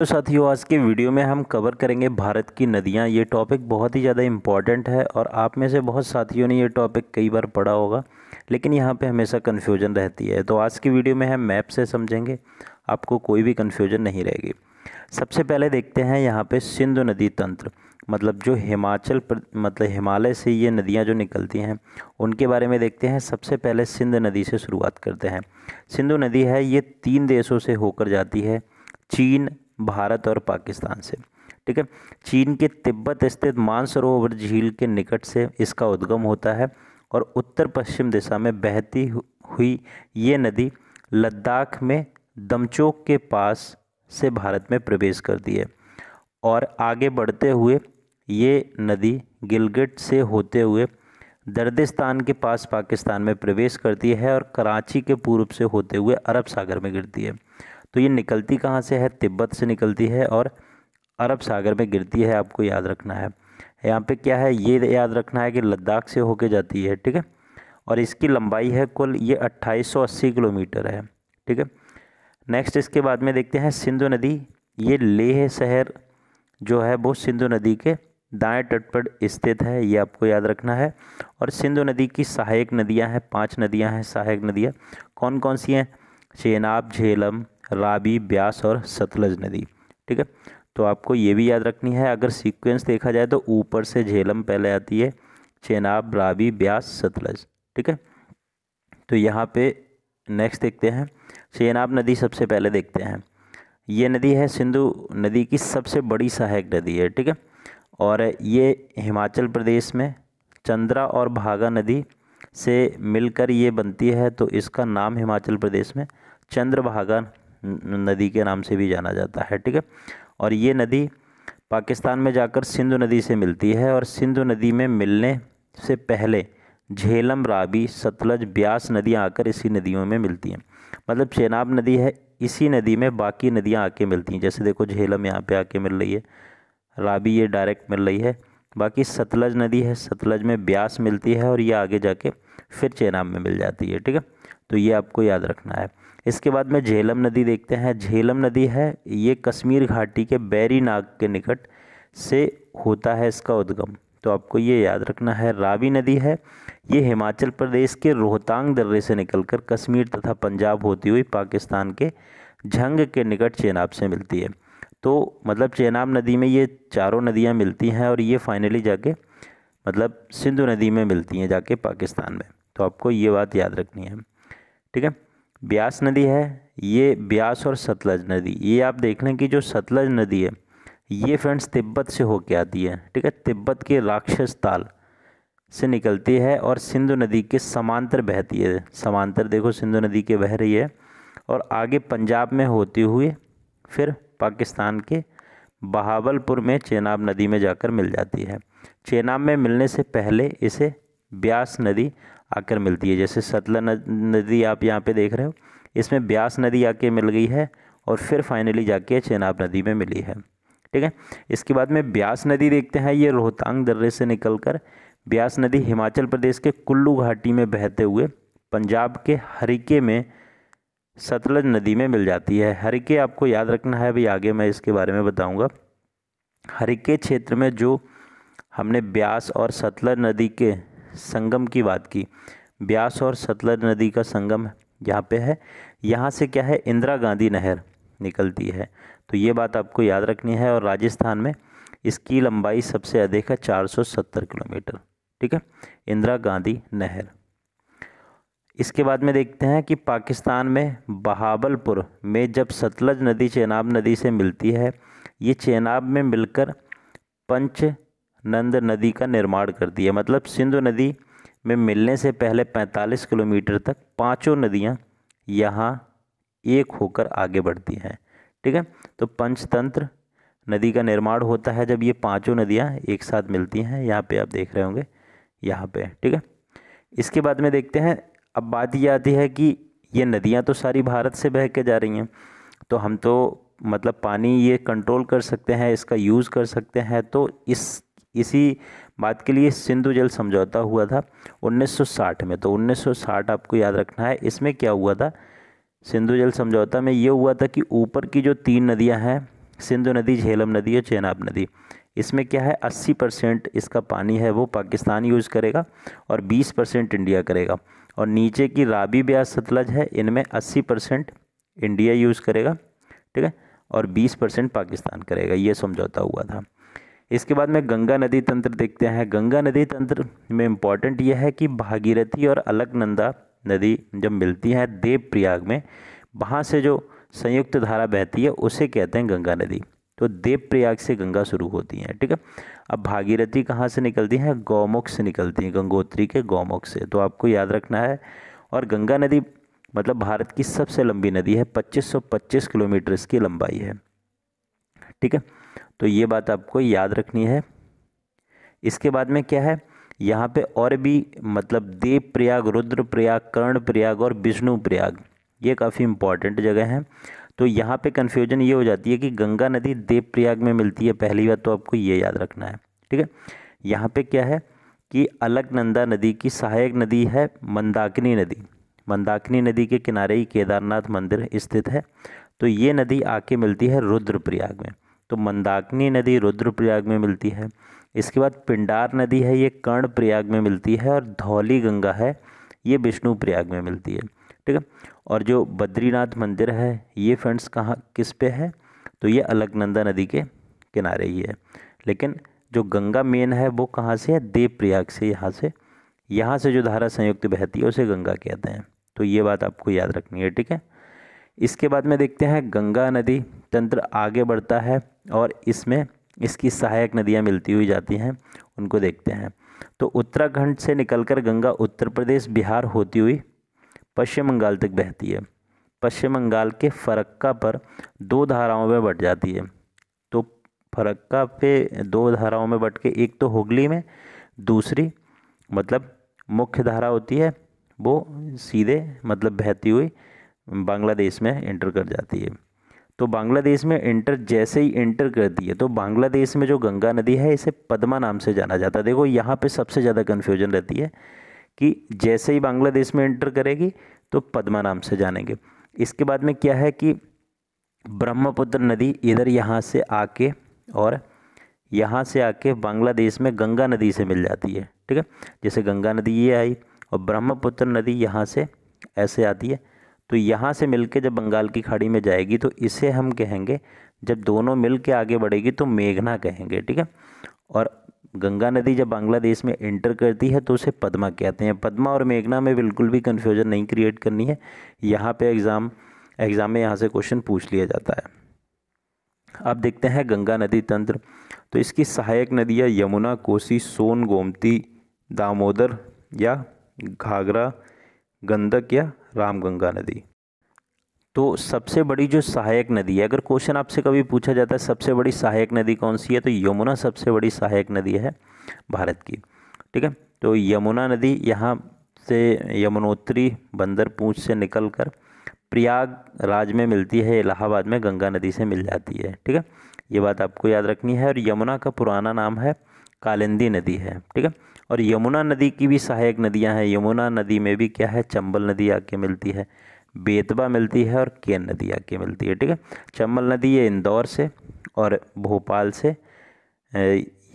तो साथियों आज के वीडियो में हम कवर करेंगे भारत की नदियाँ ये टॉपिक बहुत ही ज़्यादा इम्पॉर्टेंट है और आप में से बहुत साथियों ने ये टॉपिक कई बार पढ़ा होगा लेकिन यहाँ पे हमेशा कन्फ्यूजन रहती है तो आज की वीडियो में हम मैप से समझेंगे आपको कोई भी कन्फ्यूजन नहीं रहेगी सबसे पहले देखते हैं यहाँ पर सिंधु नदी तंत्र मतलब जो हिमाचल मतलब हिमालय से ये नदियाँ जो निकलती हैं उनके बारे में देखते हैं सबसे पहले सिंधु नदी से शुरुआत करते हैं सिंधु नदी है ये तीन देशों से होकर जाती है चीन भारत और पाकिस्तान से ठीक है चीन के तिब्बत स्थित मानसरोवर झील के निकट से इसका उद्गम होता है और उत्तर पश्चिम दिशा में बहती हुई ये नदी लद्दाख में दमचोक के पास से भारत में प्रवेश करती है और आगे बढ़ते हुए ये नदी गिलगिट से होते हुए दर्दिस्तान के पास पाकिस्तान में प्रवेश करती है और कराची के पूर्व से होते हुए अरब सागर में गिरती है तो ये निकलती कहाँ से है तिब्बत से निकलती है और अरब सागर में गिरती है आपको याद रखना है यहाँ पे क्या है ये याद रखना है कि लद्दाख से होके जाती है ठीक है और इसकी लंबाई है कुल ये 2880 किलोमीटर है ठीक है नेक्स्ट इसके बाद में देखते हैं सिंधु नदी ये लेह शहर जो है वो सिंधु नदी के दाएं तट पर स्थित है ये आपको याद रखना है और सिंधु नदी की सहायक नदियाँ हैं पाँच नदियाँ हैं सहायक नदियाँ कौन कौन सी हैं चेनाब झेलम राबी ब्यास और सतलज नदी ठीक है तो आपको ये भी याद रखनी है अगर सीक्वेंस देखा जाए तो ऊपर से झेलम पहले आती है चेनाब राबी ब्यास सतलज ठीक है तो यहाँ पे नेक्स्ट देखते हैं चेनाब नदी सबसे पहले देखते हैं ये नदी है सिंधु नदी की सबसे बड़ी सहायक नदी है ठीक है और ये हिमाचल प्रदेश में चंद्रा और भागा नदी से मिलकर ये बनती है तो इसका नाम हिमाचल प्रदेश में चंद्रभागा नदी के नाम से भी जाना जाता है ठीक है और ये नदी पाकिस्तान में जाकर सिंधु नदी से मिलती है और सिंधु नदी में मिलने से पहले झेलम राबी सतलज ब्यास नदियाँ आकर इसी नदियों में मिलती हैं मतलब चेनाब नदी है इसी नदी में बाकी नदियाँ आके मिलती हैं जैसे देखो झेलम यहाँ पे आके मिल रही है राबी ये डायरेक्ट मिल रही है बाकी सतलज नदी है सतलज में ब्यास मिलती है और ये आगे जाके फिर चेनाब में मिल जाती है ठीक है तो ये आपको याद रखना है इसके बाद में झेलम नदी देखते हैं झेलम नदी है ये कश्मीर घाटी के बैरी नाग के निकट से होता है इसका उद्गम तो आपको ये याद रखना है रावी नदी है ये हिमाचल प्रदेश के रोहतांग दर्रे से निकलकर कश्मीर तथा पंजाब होती हुई पाकिस्तान के झंग के निकट चेनाब से मिलती है तो मतलब चेनाब नदी में ये चारों नदियाँ मिलती हैं और ये फाइनली जाके मतलब सिंधु नदी में मिलती हैं जाके पाकिस्तान में तो आपको ये बात याद रखनी है ठीक है ब्यास नदी है ये ब्यास और सतलज नदी ये आप देख लें कि जो सतलज नदी है ये फ्रेंड्स तिब्बत से होके आती है ठीक है तिब्बत के राक्षस ताल से निकलती है और सिंधु नदी के समांतर बहती है समांतर देखो सिंधु नदी के बह रही है और आगे पंजाब में होती हुई फिर पाकिस्तान के बहावलपुर में चेनाब नदी में जाकर मिल जाती है चेनाब में मिलने से पहले इसे ब्यास नदी आकर मिलती है जैसे सतला नदी आप यहाँ पे देख रहे हो इसमें ब्यास नदी आके मिल गई है और फिर फाइनली जाके चेनाब नदी में मिली है ठीक है इसके बाद में ब्यास नदी देखते हैं ये रोहतांग दर्रे से कर ब्यास नदी हिमाचल प्रदेश के कुल्लू घाटी में बहते हुए पंजाब के हरिके में सतलज नदी में मिल जाती है हरिके आपको याद रखना है भाई आगे मैं इसके बारे में बताऊंगा हरिके क्षेत्र में जो हमने ब्यास और सतलज नदी के संगम की बात की ब्यास और सतलज नदी का संगम यहाँ पे है यहाँ से क्या है इंदिरा गांधी नहर निकलती है तो ये बात आपको याद रखनी है और राजस्थान में इसकी लंबाई सबसे अधिक है 470 किलोमीटर ठीक है इंदिरा गांधी नहर इसके बाद में देखते हैं कि पाकिस्तान में बहावलपुर में जब सतलज नदी चेनाब नदी से मिलती है ये चेनाब में मिलकर पंच नंद नदी का निर्माण कर दिया मतलब सिंधु नदी में मिलने से पहले 45 किलोमीटर तक पांचों नदियां यहाँ एक होकर आगे बढ़ती हैं ठीक है तो पंचतंत्र नदी का निर्माण होता है जब ये पांचों नदियाँ एक साथ मिलती हैं यहाँ पे आप देख रहे होंगे यहाँ पे ठीक है इसके बाद में देखते हैं अब बात ये आती है कि ये नदियाँ तो सारी भारत से बह के जा रही हैं तो हम तो मतलब पानी ये कंट्रोल कर सकते हैं इसका यूज़ कर सकते हैं तो इस इसी बात के लिए सिंधु जल समझौता हुआ था 1960 में तो 1960 आपको याद रखना है इसमें क्या हुआ था सिंधु जल समझौता में ये हुआ था कि ऊपर की जो तीन नदियां हैं सिंधु नदी झेलम नदी और चेनाब नदी इसमें क्या है 80 परसेंट इसका पानी है वो पाकिस्तान यूज़ करेगा और 20 परसेंट इंडिया करेगा और नीचे की राबी ब्यास सतलज है इनमें 80 परसेंट इंडिया यूज़ करेगा ठीक है और 20 परसेंट पाकिस्तान करेगा ये समझौता हुआ था इसके बाद में गंगा नदी तंत्र देखते हैं गंगा नदी तंत्र में इम्पॉर्टेंट यह है कि भागीरथी और अलकनंदा नदी जब मिलती है देवप्रयाग में वहाँ से जो संयुक्त धारा बहती है उसे कहते हैं गंगा नदी तो देवप्रयाग से गंगा शुरू होती है ठीक है अब भागीरथी कहाँ से निकलती है गौमुख से निकलती है गंगोत्री के गौमुख से तो आपको याद रखना है और गंगा नदी मतलब भारत की सबसे लंबी नदी है 2525 किलोमीटर इसकी लंबाई है ठीक है तो ये बात आपको याद रखनी है इसके बाद में क्या है यहाँ पे और भी मतलब देव प्रयाग रुद्र प्रयाग कर्ण प्रयाग और विष्णु प्रयाग ये काफ़ी इंपॉर्टेंट जगह हैं तो यहाँ पे कन्फ्यूजन ये हो जाती है कि गंगा नदी देव प्रयाग में मिलती है पहली बात तो आपको ये याद रखना है ठीक है यहाँ पे क्या है कि अलकनंदा नदी की सहायक नदी है मंदाकिनी नदी मंदाकिनी नदी के किनारे ही केदारनाथ मंदिर स्थित है तो ये नदी आके मिलती है रुद्रप्रयाग में तो मंदाकिनी नदी रुद्रप्रयाग में मिलती है इसके बाद पिंडार नदी है ये कर्ण प्रयाग में मिलती है और धौली गंगा है ये विष्णु प्रयाग में मिलती है ठीक है और जो बद्रीनाथ मंदिर है ये फ्रेंड्स कहाँ किस पे है तो ये अलकनंदा नदी के किनारे ही है लेकिन जो गंगा मेन है वो कहाँ से है देव प्रयाग से यहाँ से यहाँ से जो धारा संयुक्त बहती है उसे गंगा कहते हैं तो ये बात आपको याद रखनी है ठीक है इसके बाद में देखते हैं गंगा नदी तंत्र आगे बढ़ता है और इसमें इसकी सहायक नदियाँ मिलती हुई जाती हैं उनको देखते हैं तो उत्तराखंड से निकलकर गंगा उत्तर प्रदेश बिहार होती हुई पश्चिम बंगाल तक बहती है पश्चिम बंगाल के फरक्का पर दो धाराओं में बट जाती है तो फरक्का पे दो धाराओं में बट के एक तो हुगली में दूसरी मतलब मुख्य धारा होती है वो सीधे मतलब बहती हुई बांग्लादेश में एंटर कर जाती है तो बांग्लादेश में एंटर जैसे ही इंटर करती है तो बांग्लादेश में जो गंगा नदी है इसे पद्मा नाम से जाना जाता है देखो यहाँ पे सबसे ज़्यादा कन्फ्यूजन रहती है कि जैसे ही बांग्लादेश में इंटर करेगी तो पद्मा नाम से जानेंगे इसके बाद में क्या है कि ब्रह्मपुत्र नदी इधर यहाँ से आके और यहाँ से आके बांग्लादेश में गंगा नदी से मिल जाती है ठीक है जैसे गंगा नदी ये आई और ब्रह्मपुत्र नदी यहाँ से ऐसे आती है तो यहाँ से मिलके जब बंगाल की खाड़ी में जाएगी तो इसे हम कहेंगे जब दोनों मिल के आगे बढ़ेगी तो मेघना कहेंगे ठीक है और गंगा नदी जब बांग्लादेश में एंटर करती है तो उसे पद्मा कहते हैं पद्मा और मेघना में बिल्कुल भी कन्फ्यूजन नहीं क्रिएट करनी है यहाँ पे एग्ज़ाम एग्ज़ाम में यहाँ से क्वेश्चन पूछ लिया जाता है अब देखते हैं गंगा नदी तंत्र तो इसकी सहायक नदियाँ यमुना कोसी सोन गोमती दामोदर या घाघरा गंदक या रामगंगा नदी तो सबसे बड़ी जो सहायक नदी है अगर क्वेश्चन आपसे कभी पूछा जाता है सबसे बड़ी सहायक नदी कौन सी है तो यमुना सबसे बड़ी सहायक नदी है भारत की ठीक है तो यमुना नदी यहाँ से यमुनोत्री बंदर पूछ से निकलकर प्रयाग राज में मिलती है इलाहाबाद में गंगा नदी से मिल जाती है ठीक है ये बात आपको याद रखनी है और यमुना का पुराना नाम है कालिंदी नदी है ठीक है और यमुना नदी की भी सहायक नदियाँ हैं यमुना नदी में भी क्या है चंबल नदी आके मिलती है बेतवा मिलती है और केन नदी आके मिलती है ठीक है चंबल नदी ये इंदौर से और भोपाल से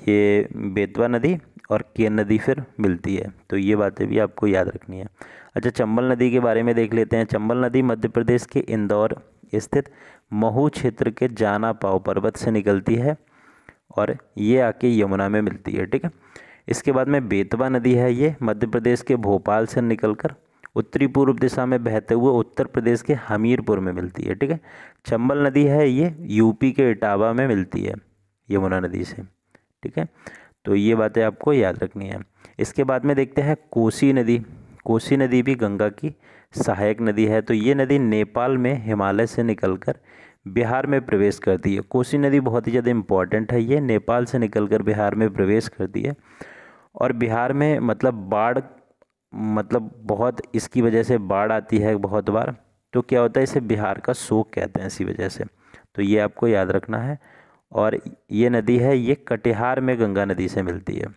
ये बेतवा नदी और केन नदी फिर मिलती है तो ये बातें भी आपको याद रखनी है अच्छा चंबल नदी के बारे में देख लेते हैं चंबल नदी मध्य प्रदेश के इंदौर स्थित महू क्षेत्र के जाना पाव पर्वत से निकलती है और ये आके यमुना में मिलती है ठीक है इसके बाद में बेतवा नदी है ये मध्य प्रदेश के भोपाल से निकलकर उत्तरी पूर्व दिशा में बहते हुए उत्तर प्रदेश के हमीरपुर में मिलती है ठीक है चंबल नदी है ये यूपी के इटावा में मिलती है यमुना नदी से ठीक है तो ये बातें आपको याद रखनी है इसके बाद में देखते हैं कोसी नदी कोसी नदी भी गंगा की सहायक नदी है तो ये नदी नेपाल में हिमालय से निकलकर बिहार में प्रवेश करती है कोसी नदी बहुत ही ज़्यादा इम्पॉर्टेंट है ये नेपाल से निकलकर बिहार में प्रवेश करती है और बिहार में मतलब बाढ़ मतलब बहुत इसकी वजह से बाढ़ आती है बहुत बार तो क्या होता है इसे बिहार का शोक कहते हैं इसी वजह से तो ये आपको याद रखना है और ये नदी है ये कटिहार में गंगा नदी से मिलती है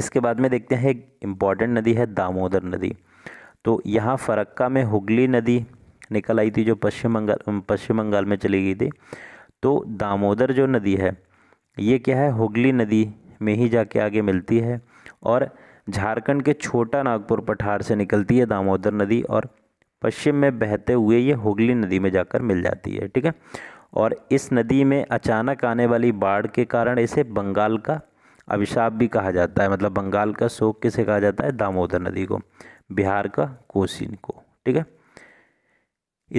इसके बाद में देखते हैं एक इम्पॉर्टेंट नदी है दामोदर नदी तो यहाँ फरक्का में हुगली नदी निकल आई थी जो पश्चिम बंगाल पश्चिम बंगाल में चली गई थी तो दामोदर जो नदी है ये क्या है हुगली नदी में ही जाके आगे मिलती है और झारखंड के छोटा नागपुर पठार से निकलती है दामोदर नदी और पश्चिम में बहते हुए ये हुगली नदी में जाकर मिल जाती है ठीक है और इस नदी में अचानक आने वाली बाढ़ के कारण इसे बंगाल का अभिशाप भी कहा जाता है मतलब बंगाल का शोक किसे कहा जाता है दामोदर नदी को बिहार का कोसी को ठीक है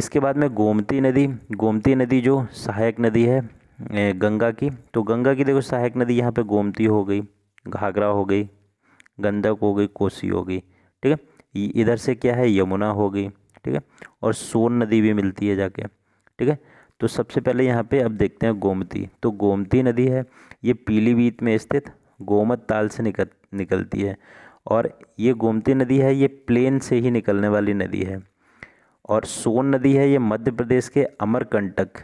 इसके बाद में गोमती नदी गोमती नदी जो सहायक नदी है गंगा की तो गंगा की देखो सहायक नदी यहाँ पे गोमती हो गई घाघरा हो गई गंदक हो गई कोसी हो गई ठीक है इधर से क्या है यमुना हो गई ठीक है और सोन नदी भी मिलती है जाके ठीक है तो सबसे पहले यहाँ पे अब देखते हैं गोमती तो गोमती नदी है ये पीलीभीत में स्थित गोमत ताल से निकल निकलती है और ये गोमती नदी है ये प्लेन से ही निकलने वाली नदी है और सोन नदी है ये मध्य प्रदेश के अमरकंटक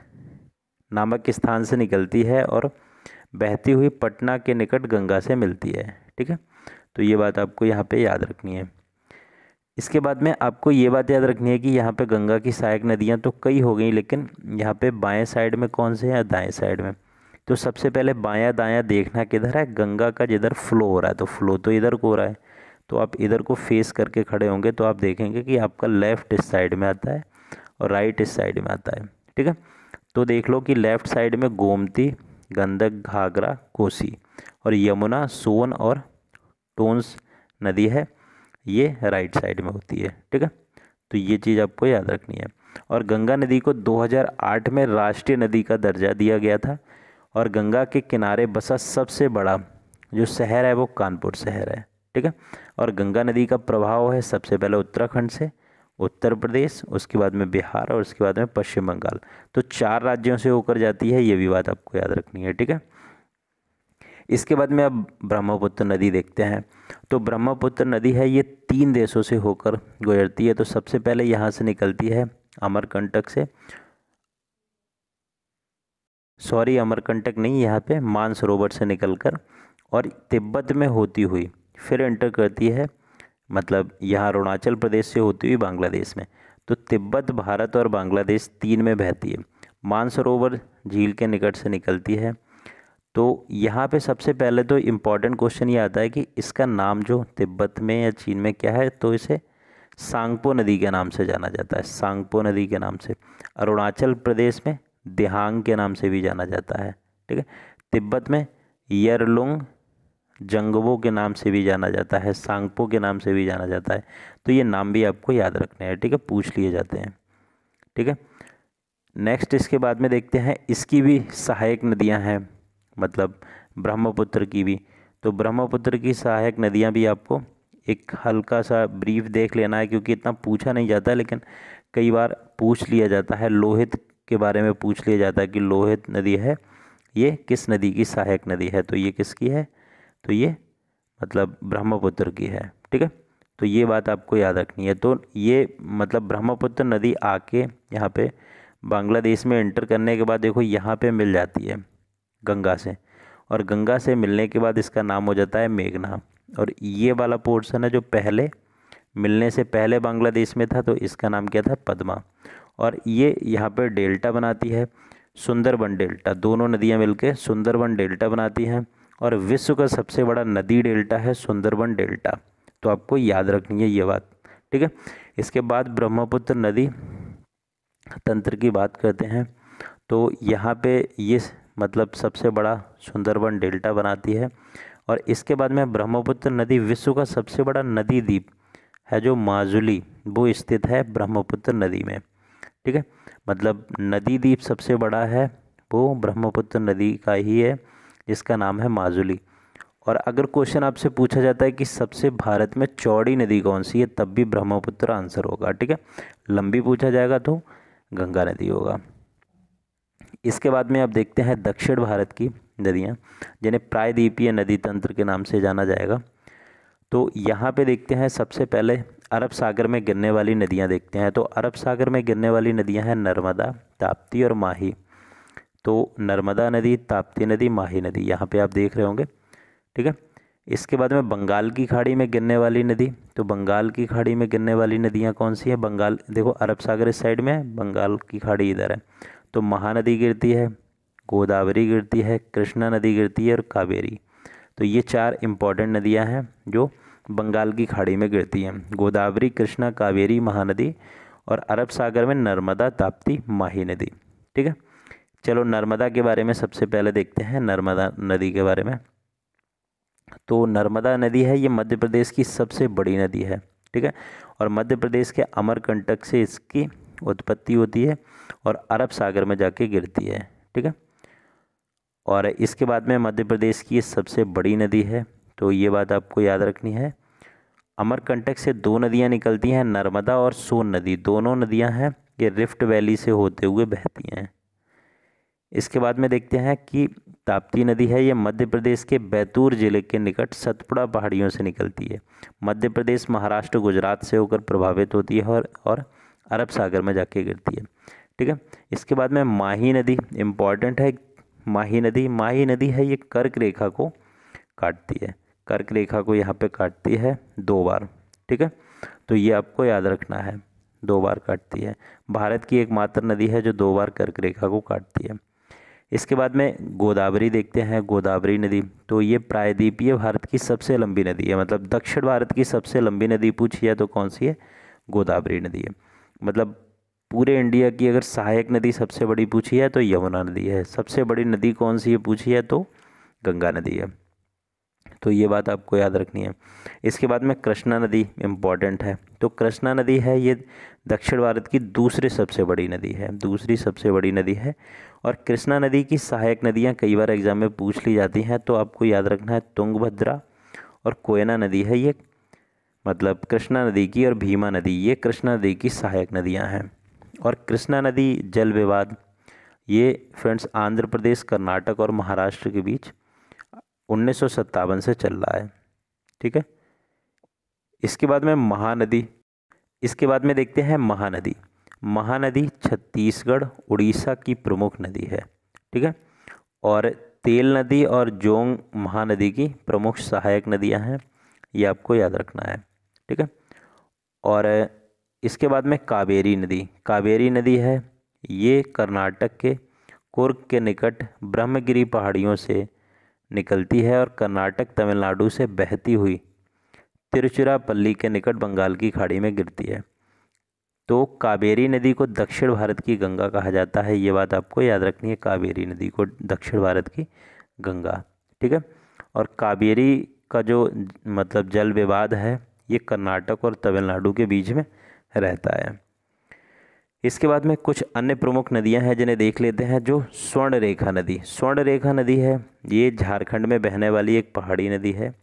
नामक स्थान से निकलती है और बहती हुई पटना के निकट गंगा से मिलती है ठीक है तो ये बात आपको यहाँ पे याद रखनी है इसके बाद में आपको ये बात याद रखनी है कि यहाँ पे गंगा की सहायक नदियाँ तो कई हो गई लेकिन यहाँ पे बाएं साइड में कौन से हैं दाएं साइड में तो सबसे पहले बायाँ दाया देखना किधर है गंगा का जिधर फ्लो हो रहा है तो फ्लो तो इधर को हो रहा है तो आप इधर को फेस करके खड़े होंगे तो आप देखेंगे कि आपका लेफ़्ट इस साइड में आता है और राइट इस साइड में आता है ठीक है तो देख लो कि लेफ्ट साइड में गोमती गंदक घाघरा कोसी और यमुना सोन और टोंस नदी है ये राइट साइड में होती है ठीक है तो ये चीज़ आपको याद रखनी है और गंगा नदी को 2008 में राष्ट्रीय नदी का दर्जा दिया गया था और गंगा के किनारे बसा सबसे बड़ा जो शहर है वो कानपुर शहर है ठीक है और गंगा नदी का प्रभाव है सबसे पहले उत्तराखंड से उत्तर प्रदेश उसके बाद में बिहार और उसके बाद में पश्चिम बंगाल तो चार राज्यों से होकर जाती है ये भी बात आपको याद रखनी है ठीक है इसके बाद में अब ब्रह्मपुत्र नदी देखते हैं तो ब्रह्मपुत्र नदी है ये तीन देशों से होकर गुजरती है तो सबसे पहले यहाँ से निकलती है अमरकंटक से सॉरी अमरकंटक नहीं यहाँ पे मानसरोवर से निकलकर और तिब्बत में होती हुई फिर एंटर करती है मतलब यहाँ अरुणाचल प्रदेश से होती हुई बांग्लादेश में तो तिब्बत भारत और बांग्लादेश तीन में बहती है मानसरोवर झील के निकट से निकलती है तो यहाँ पे सबसे पहले तो इम्पॉर्टेंट क्वेश्चन ये आता है कि इसका नाम जो तिब्बत में या चीन में क्या है तो इसे सांगपो नदी के नाम से जाना जाता है सांगपो नदी के नाम से अरुणाचल प्रदेश में देहांग के नाम से भी जाना जाता है ठीक है तिब्बत में यरलुंग जंगवों के नाम से भी जाना जाता है सांगपो के नाम से भी जाना जाता है तो ये नाम भी आपको याद रखने हैं ठीक है पूछ लिए जाते हैं ठीक है नेक्स्ट इसके बाद में देखते हैं इसकी भी सहायक नदियां हैं मतलब ब्रह्मपुत्र की भी तो ब्रह्मपुत्र की सहायक नदियां भी आपको एक हल्का सा ब्रीफ देख लेना है क्योंकि इतना पूछा नहीं जाता लेकिन कई बार पूछ लिया जाता है लोहित के बारे में पूछ लिया जाता है कि लोहित नदी है ये किस नदी की सहायक नदी है तो ये किसकी है तो ये मतलब ब्रह्मपुत्र की है ठीक है तो ये बात आपको याद रखनी है तो ये मतलब ब्रह्मपुत्र नदी आके यहाँ पे बांग्लादेश में एंटर करने के बाद देखो यहाँ पे मिल जाती है गंगा से और गंगा से मिलने के बाद इसका नाम हो जाता है मेघना और ये वाला पोर्शन है जो पहले मिलने से पहले बांग्लादेश में था तो इसका नाम क्या था पदमा और ये यहाँ पर डेल्टा बनाती है सुंदरबन डेल्टा दोनों नदियाँ मिलकर सुंदरबन डेल्टा बनाती हैं और विश्व का सबसे बड़ा नदी डेल्टा है सुंदरबन डेल्टा तो आपको याद रखनी है ये बात ठीक है इसके बाद ब्रह्मपुत्र नदी तंत्र की बात करते हैं तो यहाँ पे ये मतलब सबसे बड़ा सुंदरबन डेल्टा बनाती है और इसके बाद में ब्रह्मपुत्र नदी विश्व का सबसे बड़ा नदी द्वीप है जो माजुली वो स्थित है ब्रह्मपुत्र नदी में ठीक है मतलब नदी द्वीप सबसे बड़ा है वो ब्रह्मपुत्र नदी का ही है जिसका नाम है माजुली और अगर क्वेश्चन आपसे पूछा जाता है कि सबसे भारत में चौड़ी नदी कौन सी है तब भी ब्रह्मपुत्र आंसर होगा ठीक है लंबी पूछा जाएगा तो गंगा नदी होगा इसके बाद में आप देखते हैं दक्षिण भारत की नदियाँ जिन्हें प्रायद्वीपीय नदी तंत्र के नाम से जाना जाएगा तो यहाँ पे देखते हैं सबसे पहले अरब सागर में गिरने वाली नदियाँ देखते हैं तो अरब सागर में गिरने वाली नदियाँ हैं नर्मदा ताप्ती और माही तो नर्मदा नदी ताप्ती नदी माही नदी यहाँ पे आप देख रहे होंगे ठीक है इसके बाद में बंगाल की खाड़ी में गिरने वाली नदी तो बंगाल की खाड़ी में गिरने वाली नदियाँ कौन सी हैं बंगाल देखो अरब सागर इस साइड में है बंगाल की खाड़ी इधर है तो महानदी गिरती है गोदावरी गिरती है कृष्णा नदी गिरती है और कावेरी तो ये चार इम्पॉर्टेंट नदियाँ हैं जो बंगाल की खाड़ी में गिरती हैं गोदावरी कृष्णा कावेरी महानदी और अरब सागर में नर्मदा ताप्ती माही नदी ठीक है चलो नर्मदा के बारे में सबसे पहले देखते हैं नर्मदा नदी के बारे में तो नर्मदा नदी है ये मध्य प्रदेश की सबसे बड़ी नदी है ठीक है और मध्य प्रदेश के अमरकंटक से इसकी उत्पत्ति होती है और अरब सागर में जाके गिरती है ठीक है और इसके बाद में मध्य प्रदेश की ये सबसे बड़ी नदी है तो ये बात आपको याद रखनी है अमरकंटक से दो नदियाँ निकलती हैं नर्मदा और सोन नदी दोनों नदियाँ हैं ये रिफ्ट वैली से होते हुए बहती हैं इसके बाद में देखते हैं कि ताप्ती नदी है ये मध्य प्रदेश के बैतूर जिले के निकट सतपुड़ा पहाड़ियों से निकलती है मध्य प्रदेश महाराष्ट्र गुजरात से होकर प्रभावित होती है और और अरब सागर में जाके गिरती है ठीक है इसके बाद में माही नदी इम्पॉर्टेंट है माही नदी माही नदी है ये कर्क रेखा को काटती है कर्क रेखा को यहाँ पर काटती है दो बार ठीक है तो ये आपको याद रखना है दो बार काटती है भारत की एकमात्र नदी है जो दो बार कर्क रेखा को काटती है इसके बाद में गोदावरी देखते हैं गोदावरी नदी तो ये प्रायद्वीपीय भारत की सबसे लंबी नदी है मतलब दक्षिण भारत की सबसे लंबी नदी पूछी है तो कौन सी है गोदावरी नदी है मतलब पूरे इंडिया की अगर सहायक नदी सबसे बड़ी पूछी है तो यमुना नदी है सबसे बड़ी नदी कौन सी है पूछी है तो गंगा नदी है तो ये बात आपको याद रखनी है इसके बाद में कृष्णा नदी इम्पॉर्टेंट है तो कृष्णा नदी है ये दक्षिण भारत की दूसरी सबसे बड़ी नदी है दूसरी सबसे बड़ी नदी है और कृष्णा नदी की सहायक नदियाँ कई बार एग्जाम में पूछ ली जाती हैं तो आपको याद रखना है तुंगभद्रा और कोयना नदी है ये मतलब कृष्णा नदी की और भीमा नदी ये कृष्णा नदी की सहायक नदियाँ हैं और कृष्णा नदी जल विवाद ये फ्रेंड्स आंध्र प्रदेश कर्नाटक और महाराष्ट्र के बीच उन्नीस से चल रहा है ठीक है इसके बाद में महानदी इसके बाद में देखते हैं महानदी महानदी छत्तीसगढ़ उड़ीसा की प्रमुख नदी है ठीक है और तेल नदी और जोंग महानदी की प्रमुख सहायक नदियां हैं ये आपको याद रखना है ठीक है और इसके बाद में कावेरी नदी कावेरी नदी है ये कर्नाटक के कुर्ग के निकट ब्रह्मगिरी पहाड़ियों से निकलती है और कर्नाटक तमिलनाडु से बहती हुई तिरुचिरापल्ली के निकट बंगाल की खाड़ी में गिरती है तो कावेरी नदी को दक्षिण भारत की गंगा कहा जाता है ये बात आपको याद रखनी है कावेरी नदी को दक्षिण भारत की गंगा ठीक है और कावेरी का जो मतलब जल विवाद है ये कर्नाटक और तमिलनाडु के बीच में रहता है इसके बाद में कुछ अन्य प्रमुख नदियां हैं जिन्हें देख लेते हैं जो स्वर्ण रेखा नदी स्वर्ण रेखा नदी है ये झारखंड में बहने वाली एक पहाड़ी नदी है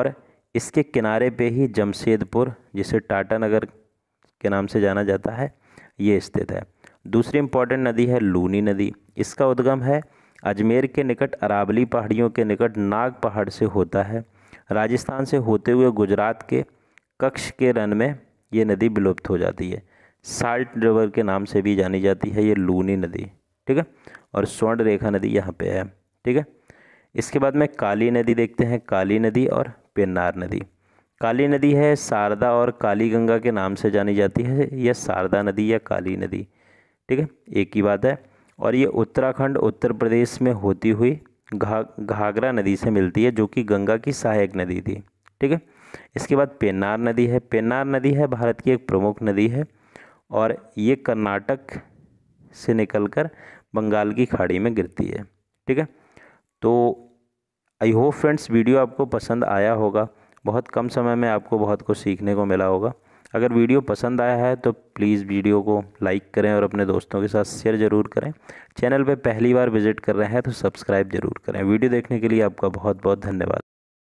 और इसके किनारे पे ही जमशेदपुर जिसे टाटा नगर के नाम से जाना जाता है ये स्थित है दूसरी इम्पॉर्टेंट नदी है लूनी नदी इसका उद्गम है अजमेर के निकट अरावली पहाड़ियों के निकट नाग पहाड़ से होता है राजस्थान से होते हुए गुजरात के कक्ष के रन में ये नदी विलुप्त हो जाती है साल्ट रिवर के नाम से भी जानी जाती है ये लूनी नदी ठीक है और स्वर्ण रेखा नदी यहाँ पे है ठीक है इसके बाद में काली नदी देखते हैं काली नदी और पेन्नार नदी काली नदी है शारदा और काली गंगा के नाम से जानी जाती है यह शारदा नदी या काली नदी ठीक है एक ही बात है और ये उत्तराखंड उत्तर प्रदेश में होती हुई घा घाघरा नदी से मिलती है जो कि गंगा की सहायक नदी थी ठीक है इसके बाद पेन्नार नदी है पेन्नार नदी है भारत की एक प्रमुख नदी है और ये कर्नाटक से निकलकर बंगाल की खाड़ी में गिरती है ठीक है तो आई होप फ्रेंड्स वीडियो आपको पसंद आया होगा बहुत कम समय में आपको बहुत कुछ सीखने को मिला होगा अगर वीडियो पसंद आया है तो प्लीज़ वीडियो को लाइक करें और अपने दोस्तों के साथ शेयर ज़रूर करें चैनल पर पहली बार विजिट कर रहे हैं तो सब्सक्राइब ज़रूर करें वीडियो देखने के लिए आपका बहुत बहुत धन्यवाद